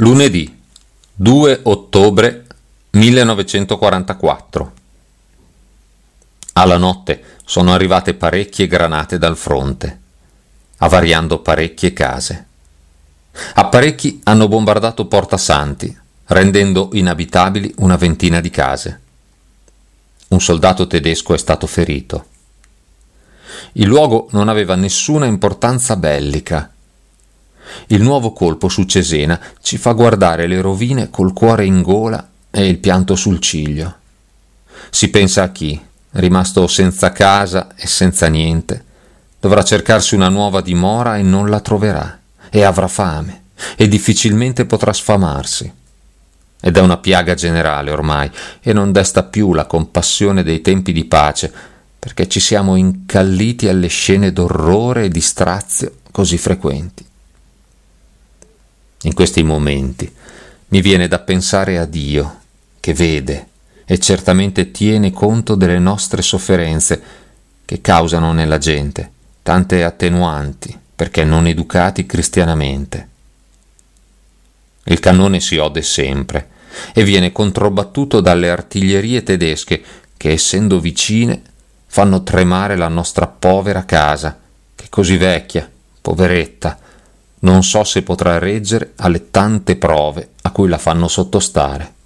Lunedì 2 ottobre 1944. Alla notte sono arrivate parecchie granate dal fronte, avariando parecchie case. Apparecchi hanno bombardato Porta Santi, rendendo inabitabili una ventina di case. Un soldato tedesco è stato ferito. Il luogo non aveva nessuna importanza bellica il nuovo colpo su Cesena ci fa guardare le rovine col cuore in gola e il pianto sul ciglio. Si pensa a chi, rimasto senza casa e senza niente, dovrà cercarsi una nuova dimora e non la troverà, e avrà fame, e difficilmente potrà sfamarsi. Ed è una piaga generale ormai, e non desta più la compassione dei tempi di pace, perché ci siamo incalliti alle scene d'orrore e di strazio così frequenti in questi momenti, mi viene da pensare a Dio, che vede e certamente tiene conto delle nostre sofferenze che causano nella gente, tante attenuanti, perché non educati cristianamente. Il cannone si ode sempre e viene controbattuto dalle artiglierie tedesche che, essendo vicine, fanno tremare la nostra povera casa, che è così vecchia, poveretta, non so se potrà reggere alle tante prove a cui la fanno sottostare.